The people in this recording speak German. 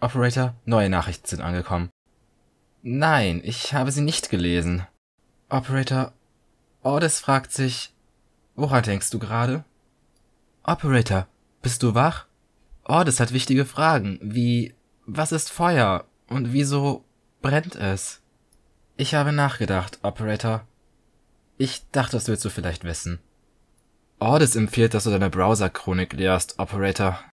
Operator, neue Nachrichten sind angekommen. Nein, ich habe sie nicht gelesen. Operator, Ordis fragt sich, woran denkst du gerade? Operator, bist du wach? Ordis hat wichtige Fragen, wie, was ist Feuer und wieso brennt es? Ich habe nachgedacht, Operator. Ich dachte, das willst du vielleicht wissen. Ordis empfiehlt, dass du deine Browser-Chronik leerst, Operator.